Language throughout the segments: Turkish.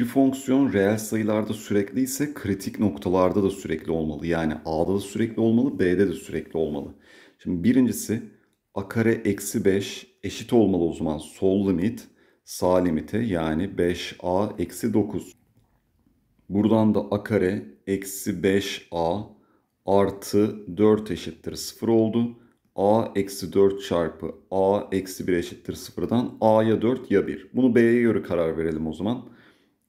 Bir fonksiyon reel sayılarda sürekli ise kritik noktalarda da sürekli olmalı. Yani A'da da sürekli olmalı, B'de de sürekli olmalı. Şimdi birincisi a kare eksi 5 eşit olmalı o zaman sol limit sağ limite yani 5a eksi 9. Buradan da a kare eksi 5a artı 4 eşittir 0 oldu. a eksi 4 çarpı a eksi 1 eşittir 0'dan ya 4 ya 1. Bunu b'ye göre karar verelim o zaman.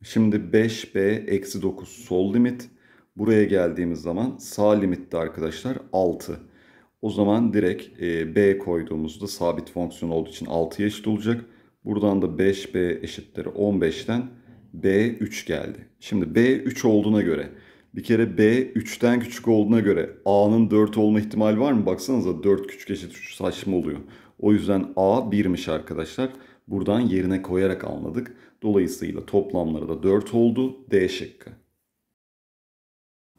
Şimdi 5B eksi 9 sol limit. Buraya geldiğimiz zaman sağ limitte arkadaşlar 6. O zaman direkt e, B koyduğumuzda sabit fonksiyon olduğu için 6'ya eşit olacak. Buradan da 5B eşittir 15'ten B3 geldi. Şimdi B3 olduğuna göre bir kere B 3'ten küçük olduğuna göre A'nın 4 olma ihtimali var mı? Baksanıza 4 küçük eşit 3 saçma oluyor. O yüzden A 1'miş arkadaşlar. Buradan yerine koyarak anladık. Dolayısıyla toplamları da 4 oldu. D şıkkı.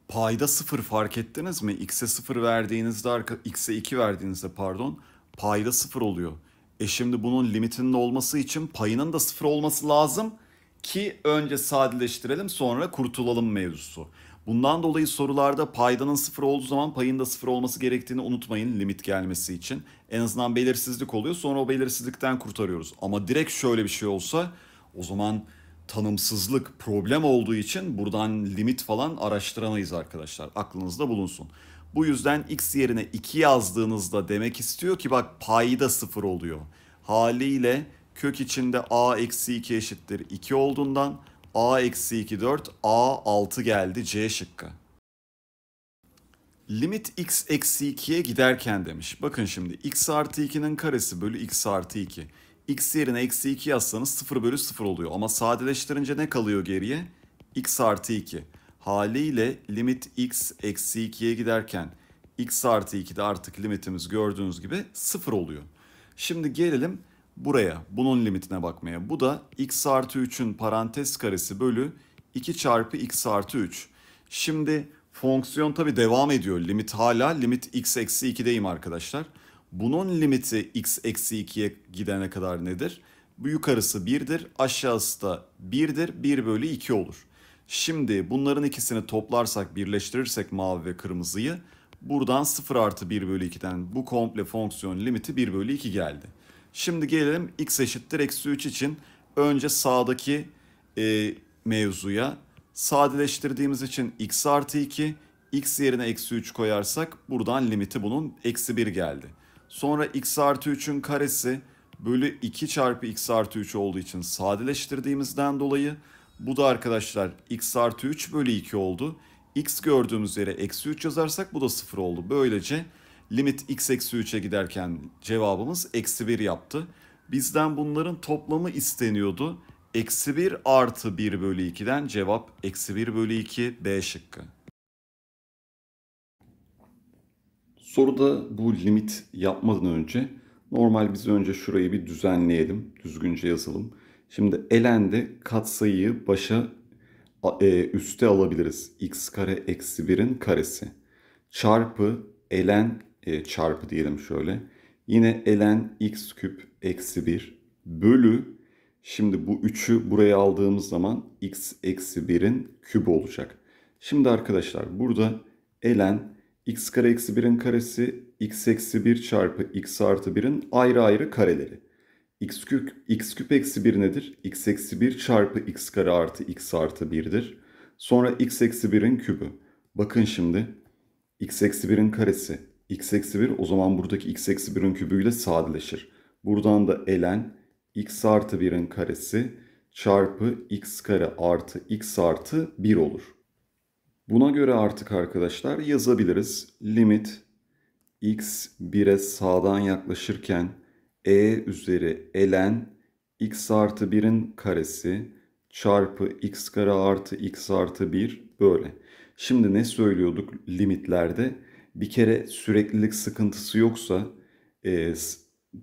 Payda 0 fark ettiniz mi? X'e 0 verdiğinizde, X'e 2 verdiğinizde pardon payda 0 oluyor. E şimdi bunun limitinin olması için payının da 0 olması lazım ki önce sadeleştirelim sonra kurtulalım mevzusu. Bundan dolayı sorularda paydanın sıfır olduğu zaman payın da sıfır olması gerektiğini unutmayın limit gelmesi için. En azından belirsizlik oluyor sonra o belirsizlikten kurtarıyoruz. Ama direkt şöyle bir şey olsa o zaman tanımsızlık problem olduğu için buradan limit falan araştıramayız arkadaşlar. Aklınızda bulunsun. Bu yüzden x yerine 2 yazdığınızda demek istiyor ki bak payda da 0 oluyor. Haliyle kök içinde a eksi 2 eşittir 2 olduğundan a eksi 2 4 a 6 geldi c şıkkı. Limit x eksi 2'ye giderken demiş. Bakın şimdi x artı 2'nin karesi bölü x artı 2 x yerine eksi 2 yazsanız 0 bölü 0 oluyor. Ama sadeleştirince ne kalıyor geriye? x artı 2. Haliyle limit x eksi 2'ye giderken x artı de artık limitimiz gördüğünüz gibi 0 oluyor. Şimdi gelelim buraya bunun limitine bakmaya. Bu da x artı 3'ün parantez karesi bölü 2 çarpı x artı 3. Şimdi fonksiyon tabi devam ediyor. Limit hala limit x eksi 2'deyim arkadaşlar. Bunun limiti x eksi 2'ye gidene kadar nedir? Bu yukarısı 1'dir, aşağısı da 1'dir, 1 bölü 2 olur. Şimdi bunların ikisini toplarsak, birleştirirsek mavi ve kırmızıyı, buradan 0 artı 1 bölü 2'den bu komple fonksiyon limiti 1 bölü 2 geldi. Şimdi gelelim x eşittir eksi 3 için önce sağdaki e, mevzuya. Sadeleştirdiğimiz için x artı 2, x yerine eksi 3 koyarsak buradan limiti bunun eksi 1 geldi. Sonra x artı 3'ün karesi bölü 2 çarpı x artı 3 olduğu için sadeleştirdiğimizden dolayı bu da arkadaşlar x artı 3 bölü 2 oldu. x gördüğümüz yere eksi 3 yazarsak bu da 0 oldu. Böylece limit x eksi 3'e giderken cevabımız eksi 1 yaptı. Bizden bunların toplamı isteniyordu. Eksi 1 artı 1 bölü 2'den cevap eksi 1 bölü 2 B şıkkı. Soruda bu limit yapmadan önce normal biz önce şurayı bir düzenleyelim. Düzgünce yazalım. Şimdi elende katsayıyı başa e, üste alabiliriz. x kare eksi 1'in karesi. Çarpı elen e, çarpı diyelim şöyle. Yine elen x küp eksi 1 bölü şimdi bu 3'ü buraya aldığımız zaman x eksi 1'in kübü olacak. Şimdi arkadaşlar burada elen x kare eksi 1'in karesi x eksi 1 çarpı x artı 1'in ayrı ayrı kareleri. x küp, x küp eksi 1 nedir? x eksi 1 çarpı x kare artı x artı 1'dir. Sonra x eksi 1'in kübü. Bakın şimdi x eksi 1'in karesi x eksi 1 o zaman buradaki x eksi 1'in kübüyle sadeleşir. Buradan da elen x artı 1'in karesi çarpı x kare artı x artı 1 olur. Buna göre artık arkadaşlar yazabiliriz. Limit x 1'e sağdan yaklaşırken e üzeri ln x artı 1'in karesi çarpı x kare artı x artı 1 böyle. Şimdi ne söylüyorduk limitlerde? Bir kere süreklilik sıkıntısı yoksa e,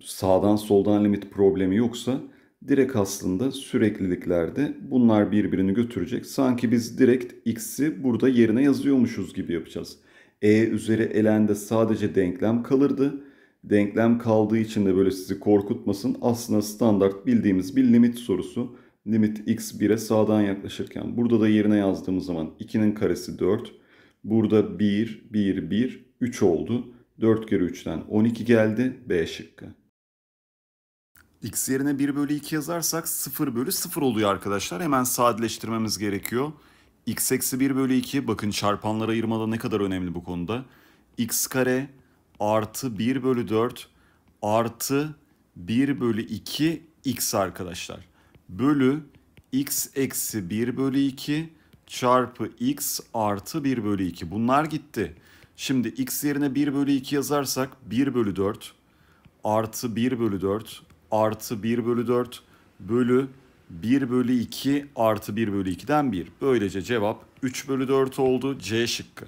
sağdan soldan limit problemi yoksa direkt aslında sürekliliklerde bunlar birbirini götürecek. Sanki biz direkt x'i burada yerine yazıyormuşuz gibi yapacağız. e üzeri elende sadece denklem kalırdı. Denklem kaldığı için de böyle sizi korkutmasın. Aslında standart bildiğimiz bir limit sorusu. Limit x 1'e sağdan yaklaşırken. Burada da yerine yazdığımız zaman 2'nin karesi 4. Burada 1, 1, 1, 3 oldu. 4 kere 3'ten 12 geldi. B şıkkı x yerine 1 bölü 2 yazarsak 0 bölü 0 oluyor arkadaşlar. Hemen sadeleştirmemiz gerekiyor. x eksi 1 bölü 2 bakın çarpanlara ayırmada ne kadar önemli bu konuda. x kare artı 1 bölü 4 artı 1 bölü 2 x arkadaşlar. Bölü x eksi 1 bölü 2 çarpı x artı 1 bölü 2. Bunlar gitti. Şimdi x yerine 1 bölü 2 yazarsak 1 bölü 4 artı 1 bölü 4 artı 1 bölü 4 bölü 1 bölü 2 artı 1 bölü 2'den 1. Böylece cevap 3 bölü 4 oldu C şıkkı.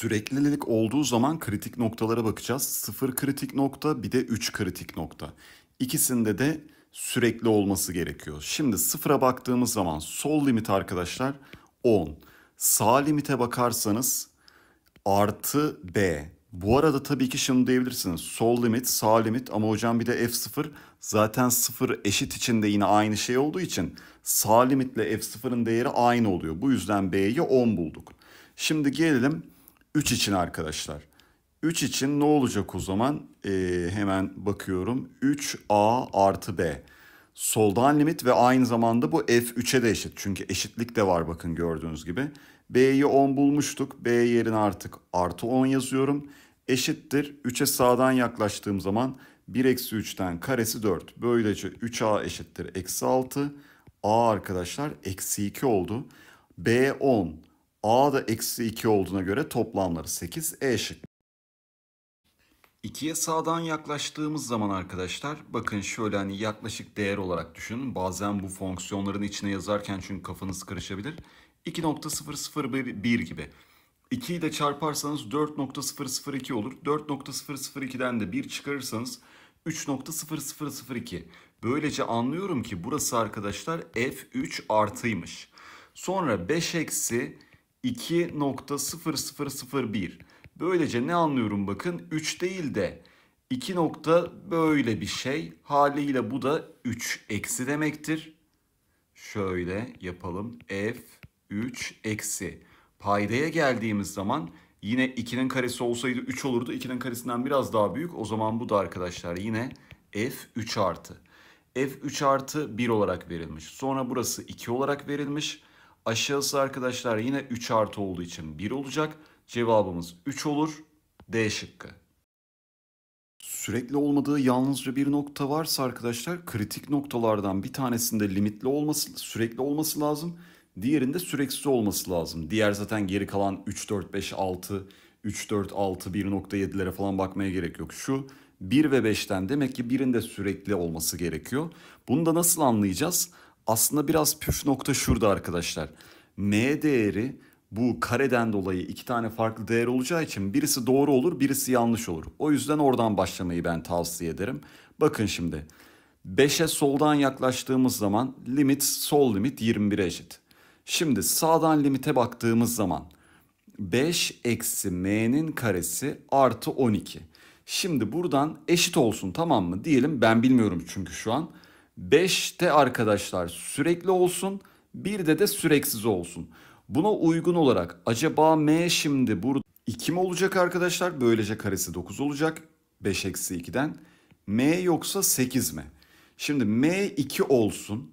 Süreklilik olduğu zaman kritik noktalara bakacağız. 0 kritik nokta bir de 3 kritik nokta. İkisinde de sürekli olması gerekiyor. Şimdi sıfıra baktığımız zaman sol limit arkadaşlar 10. Sağ limite bakarsanız artı B. Bu arada tabii ki şunu diyebilirsiniz. Sol limit, sağ limit ama hocam bir de f0 zaten 0 eşit içinde yine aynı şey olduğu için sağ limitle f0'ın değeri aynı oluyor. Bu yüzden b'yi 10 bulduk. Şimdi gelelim 3 için arkadaşlar. 3 için ne olacak o zaman? Ee, hemen bakıyorum. 3a artı b. Soldan limit ve aynı zamanda bu f3'e de eşit. Çünkü eşitlik de var bakın gördüğünüz gibi. B'yi 10 bulmuştuk. B yerine artık artı 10 yazıyorum. Eşittir 3'e sağdan yaklaştığım zaman 1 eksi 3'ten karesi 4. Böylece 3A eşittir eksi 6. A arkadaşlar eksi 2 oldu. B 10. A da eksi 2 olduğuna göre toplamları 8 E şıkkı. 2'ye sağdan yaklaştığımız zaman arkadaşlar bakın şöyle hani yaklaşık değer olarak düşünün. Bazen bu fonksiyonların içine yazarken çünkü kafanız karışabilir. 2.001 gibi. 2 ile çarparsanız 4.002 olur. 4.002'den de 1 çıkarırsanız 3.0002. Böylece anlıyorum ki burası arkadaşlar F3 artıymış. Sonra 5 eksi 2.0001. Böylece ne anlıyorum bakın 3 değil de 2 nokta böyle bir şey. Haliyle bu da 3 eksi demektir. Şöyle yapalım. F 3 eksi paydaya geldiğimiz zaman yine 2'nin karesi olsaydı 3 olurdu. 2'nin karesinden biraz daha büyük. O zaman bu da arkadaşlar yine f3 artı. f3 artı 1 olarak verilmiş. Sonra burası 2 olarak verilmiş. Aşağısı arkadaşlar yine 3 artı olduğu için 1 olacak. Cevabımız 3 olur. D şıkkı. Sürekli olmadığı yalnızca bir nokta varsa arkadaşlar kritik noktalardan bir tanesinde limitli olması, sürekli olması lazım. Diğerinde süreksiz olması lazım. Diğer zaten geri kalan 3, 4, 5, 6, 3, 4, 6, 1.7'lere falan bakmaya gerek yok. Şu 1 ve 5'ten demek ki birinde sürekli olması gerekiyor. Bunu da nasıl anlayacağız? Aslında biraz püf nokta şurada arkadaşlar. M değeri bu kareden dolayı iki tane farklı değer olacağı için birisi doğru olur birisi yanlış olur. O yüzden oradan başlamayı ben tavsiye ederim. Bakın şimdi 5'e soldan yaklaştığımız zaman limit sol limit 21'e eşit. Şimdi sağdan limite baktığımız zaman 5 eksi m'nin karesi artı 12. Şimdi buradan eşit olsun tamam mı? Diyelim ben bilmiyorum çünkü şu an. 5'te arkadaşlar sürekli olsun. Bir de de süreksiz olsun. Buna uygun olarak acaba m şimdi burada 2 mi olacak arkadaşlar? Böylece karesi 9 olacak. 5 eksi 2'den. m yoksa 8 mi? Şimdi m 2 olsun.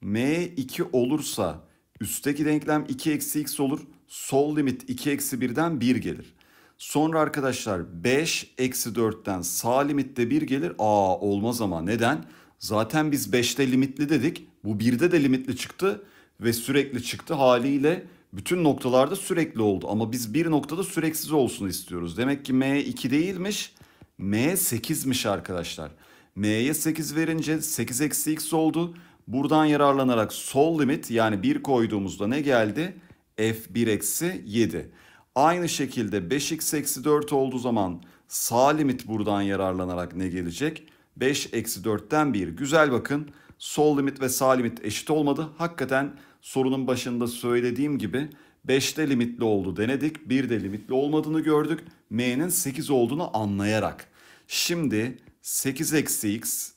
m 2 olursa Üstteki denklem 2 eksi x olur. Sol limit 2 eksi 1'den 1 gelir. Sonra arkadaşlar 5 eksi 4'ten sağ limitte 1 gelir. Aa olmaz ama neden? Zaten biz 5'te limitli dedik. Bu 1'de de limitli çıktı ve sürekli çıktı haliyle bütün noktalarda sürekli oldu. Ama biz bir noktada süreksiz olsun istiyoruz. Demek ki m 2 değilmiş m 8'miş arkadaşlar. m'ye 8 verince 8 eksi x oldu. Buradan yararlanarak sol limit yani 1 koyduğumuzda ne geldi? F1 eksi 7. Aynı şekilde 5x eksi 4 olduğu zaman sağ limit buradan yararlanarak ne gelecek? 5 eksi 4'ten 1. Güzel bakın sol limit ve sağ limit eşit olmadı. Hakikaten sorunun başında söylediğim gibi 5'te limitli oldu denedik. 1'de limitli olmadığını gördük. M'nin 8 olduğunu anlayarak. Şimdi 8 eksi x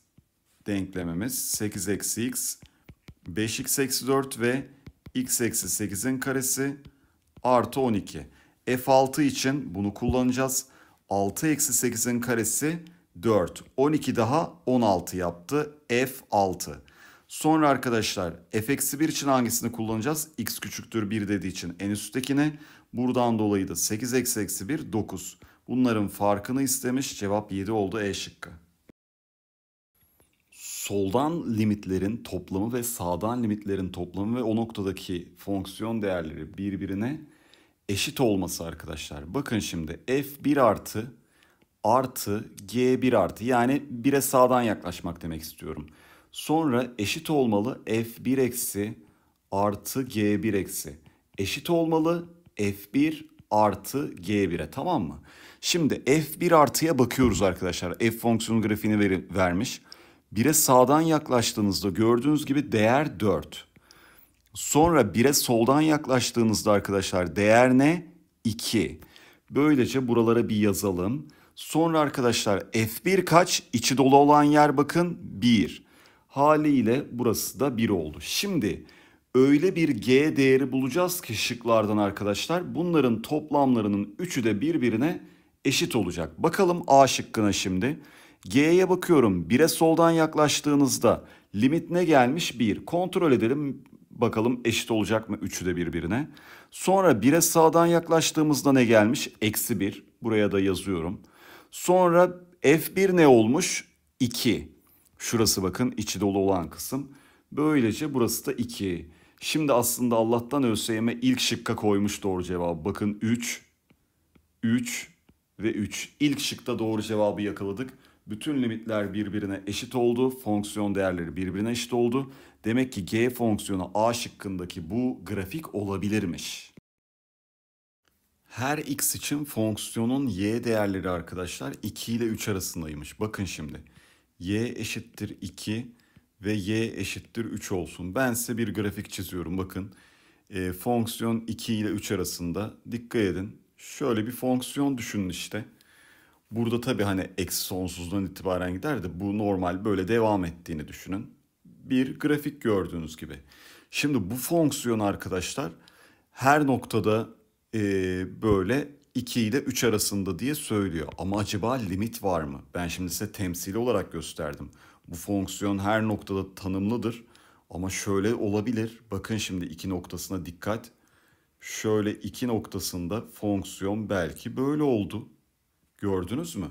denklemimiz 8 eksi x 5x eksi 4 ve x eksi 8'in karesi artı 12. F6 için bunu kullanacağız. 6 eksi 8'in karesi 4. 12 daha 16 yaptı. F6. Sonra arkadaşlar f eksi 1 için hangisini kullanacağız? x küçüktür 1 dediği için en üsttekini. Buradan dolayı da 8 eksi eksi 1 9. Bunların farkını istemiş. Cevap 7 oldu E şıkkı soldan limitlerin toplamı ve sağdan limitlerin toplamı ve o noktadaki fonksiyon değerleri birbirine eşit olması arkadaşlar. Bakın şimdi f1 artı artı g1 artı yani 1'e sağdan yaklaşmak demek istiyorum. Sonra eşit olmalı f1 eksi artı g1 eksi. Eşit olmalı f1 artı g1'e tamam mı? Şimdi f1 artıya bakıyoruz arkadaşlar. f fonksiyonu grafiğini ver vermiş. 1'e sağdan yaklaştığınızda gördüğünüz gibi değer 4. Sonra 1'e soldan yaklaştığınızda arkadaşlar değer ne? 2. Böylece buralara bir yazalım. Sonra arkadaşlar F1 kaç? İçi dolu olan yer bakın 1. Haliyle burası da 1 oldu. Şimdi öyle bir G değeri bulacağız ki şıklardan arkadaşlar. Bunların toplamlarının üçü de birbirine eşit olacak. Bakalım A şıkkına şimdi. Şimdi. G'ye bakıyorum. 1'e soldan yaklaştığınızda limit ne gelmiş? 1. Kontrol edelim bakalım eşit olacak mı üçü de birbirine. Sonra 1'e sağdan yaklaştığımızda ne gelmiş? Eksi 1. Buraya da yazıyorum. Sonra F1 ne olmuş? 2. Şurası bakın içi dolu olan kısım. Böylece burası da 2. Şimdi aslında Allah'tan ÖSYM ilk şıkka koymuş doğru cevabı. Bakın 3, 3 ve 3. İlk şıkta doğru cevabı yakaladık. Bütün limitler birbirine eşit oldu. Fonksiyon değerleri birbirine eşit oldu. Demek ki g fonksiyonu a şıkkındaki bu grafik olabilirmiş. Her x için fonksiyonun y değerleri arkadaşlar 2 ile 3 arasındaymış. Bakın şimdi y eşittir 2 ve y eşittir 3 olsun. Ben size bir grafik çiziyorum bakın. E, fonksiyon 2 ile 3 arasında dikkat edin. Şöyle bir fonksiyon düşünün işte. Burada tabii hani eksi sonsuzdan itibaren gider de bu normal böyle devam ettiğini düşünün. Bir grafik gördüğünüz gibi. Şimdi bu fonksiyon arkadaşlar her noktada e, böyle 2 ile 3 arasında diye söylüyor. Ama acaba limit var mı? Ben şimdi size temsili olarak gösterdim. Bu fonksiyon her noktada tanımlıdır. Ama şöyle olabilir. Bakın şimdi iki noktasına dikkat. Şöyle iki noktasında fonksiyon belki böyle oldu. Gördünüz mü?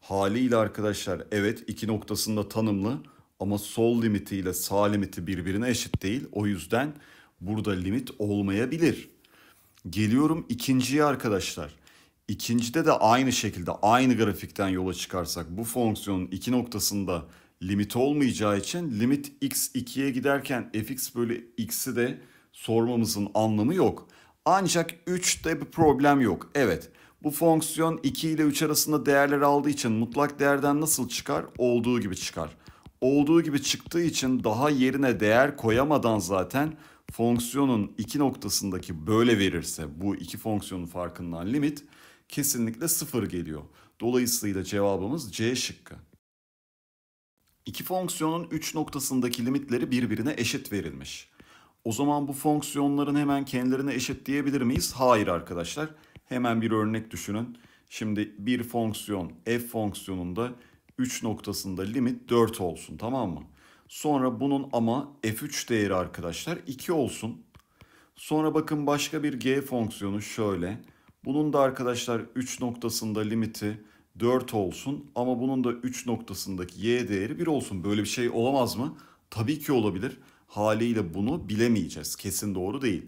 Haliyle arkadaşlar evet iki noktasında tanımlı ama sol limiti ile sağ limiti birbirine eşit değil. O yüzden burada limit olmayabilir. Geliyorum ikinciye arkadaşlar. İkincide de aynı şekilde aynı grafikten yola çıkarsak bu fonksiyonun iki noktasında limit olmayacağı için limit x 2'ye giderken fx bölü x'i de sormamızın anlamı yok. Ancak 3'te bir problem yok. Evet bu fonksiyon 2 ile 3 arasında değerler aldığı için mutlak değerden nasıl çıkar? Olduğu gibi çıkar. Olduğu gibi çıktığı için daha yerine değer koyamadan zaten fonksiyonun iki noktasındaki böyle verirse bu iki fonksiyonun farkından limit kesinlikle sıfır geliyor. Dolayısıyla cevabımız C şıkkı. İki fonksiyonun üç noktasındaki limitleri birbirine eşit verilmiş. O zaman bu fonksiyonların hemen kendilerine eşit diyebilir miyiz? Hayır arkadaşlar. Hemen bir örnek düşünün. Şimdi bir fonksiyon f fonksiyonunda 3 noktasında limit 4 olsun tamam mı? Sonra bunun ama f3 değeri arkadaşlar 2 olsun. Sonra bakın başka bir g fonksiyonu şöyle. Bunun da arkadaşlar 3 noktasında limiti 4 olsun ama bunun da 3 noktasındaki y değeri 1 olsun. Böyle bir şey olamaz mı? Tabii ki olabilir. Haliyle bunu bilemeyeceğiz. Kesin doğru değil.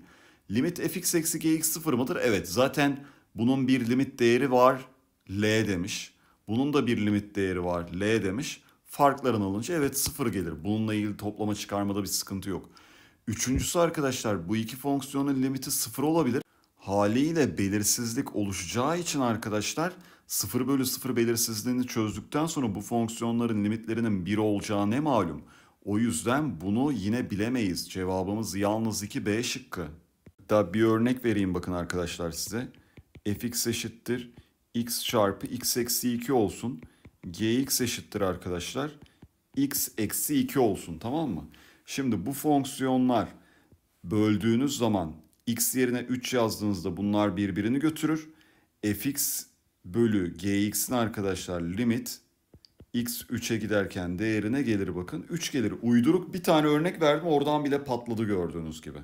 Limit fx eksi gx sıfır mıdır? Evet zaten bunun bir limit değeri var l demiş. Bunun da bir limit değeri var l demiş. Farklarını alınca evet sıfır gelir. Bununla ilgili toplama çıkarmada bir sıkıntı yok. Üçüncüsü arkadaşlar bu iki fonksiyonun limiti sıfır olabilir. Haliyle belirsizlik oluşacağı için arkadaşlar 0 bölü 0 belirsizliğini çözdükten sonra bu fonksiyonların limitlerinin 1 olacağı ne malum. O yüzden bunu yine bilemeyiz. Cevabımız yalnız 2 B şıkkı. Hatta bir örnek vereyim bakın arkadaşlar size. fx eşittir x çarpı x eksi 2 olsun. gx eşittir arkadaşlar x eksi 2 olsun tamam mı? Şimdi bu fonksiyonlar böldüğünüz zaman x yerine 3 yazdığınızda bunlar birbirini götürür. fx bölü gx'in arkadaşlar limit x 3'e giderken değerine gelir bakın. 3 gelir. Uyduruk bir tane örnek verdim oradan bile patladı gördüğünüz gibi.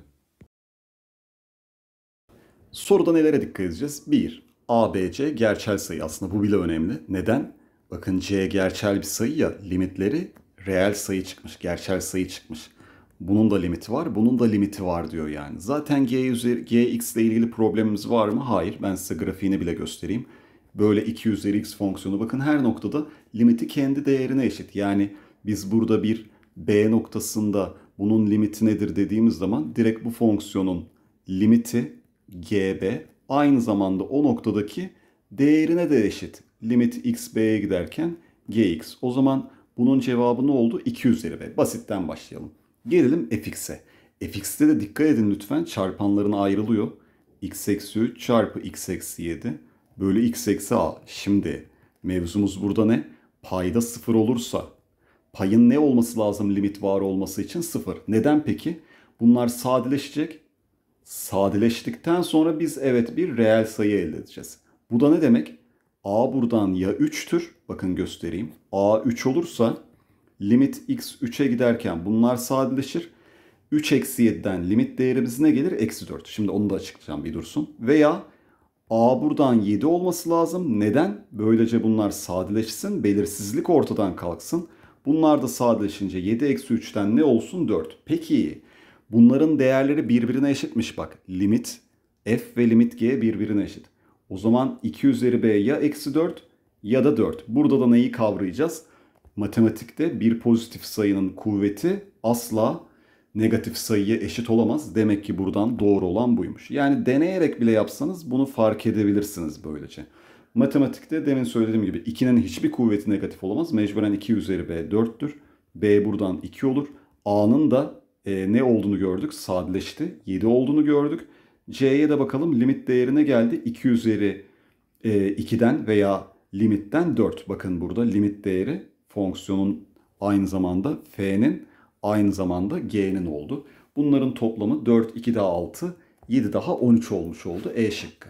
Soruda nelere dikkat edeceğiz? 1. A, B, C gerçel sayı. Aslında bu bile önemli. Neden? Bakın C gerçel bir sayı ya limitleri reel sayı çıkmış, gerçel sayı çıkmış. Bunun da limiti var, bunun da limiti var diyor yani. Zaten G üzeri, G, X ile ilgili problemimiz var mı? Hayır. Ben size grafiğini bile göstereyim. Böyle 2 üzeri X fonksiyonu bakın her noktada limiti kendi değerine eşit. Yani biz burada bir B noktasında bunun limiti nedir dediğimiz zaman direkt bu fonksiyonun limiti GB aynı zamanda o noktadaki değerine de eşit. Limit x b'ye giderken gx. O zaman bunun cevabı ne oldu? 2 üzeri b. Basitten başlayalım. Gelelim fx'e. fx'te de dikkat edin lütfen çarpanların ayrılıyor. x eksi 3 çarpı x eksi 7 bölü x eksi a. Şimdi mevzumuz burada ne? Payda 0 olursa payın ne olması lazım limit var olması için? 0. Neden peki? Bunlar sadeleşecek sadeleştikten sonra biz evet bir reel sayı elde edeceğiz. Bu da ne demek? A buradan ya 3'tür. Bakın göstereyim. A 3 olursa limit x 3'e giderken bunlar sadeleşir. 3 eksi 7'den limit değerimiz ne gelir? Eksi 4. Şimdi onu da açıklayacağım bir dursun. Veya A buradan 7 olması lazım. Neden? Böylece bunlar sadeleşsin. Belirsizlik ortadan kalksın. Bunlar da sadeleşince 7 eksi 3'ten ne olsun? 4. Peki Bunların değerleri birbirine eşitmiş bak. Limit f ve limit g birbirine eşit. O zaman 2 üzeri b ya eksi 4 ya da 4. Burada da neyi kavrayacağız? Matematikte bir pozitif sayının kuvveti asla negatif sayıya eşit olamaz. Demek ki buradan doğru olan buymuş. Yani deneyerek bile yapsanız bunu fark edebilirsiniz böylece. Matematikte demin söylediğim gibi 2'nin hiçbir kuvveti negatif olamaz. Mecburen 2 üzeri b 4'tür. b buradan 2 olur. a'nın da e, ne olduğunu gördük. Sadeleşti. 7 olduğunu gördük. C'ye de bakalım limit değerine geldi. 2 üzeri e, 2'den veya limitten 4. Bakın burada limit değeri fonksiyonun aynı zamanda f'nin aynı zamanda g'nin oldu. Bunların toplamı 4, 2 daha 6, 7 daha 13 olmuş oldu. E şıkkı.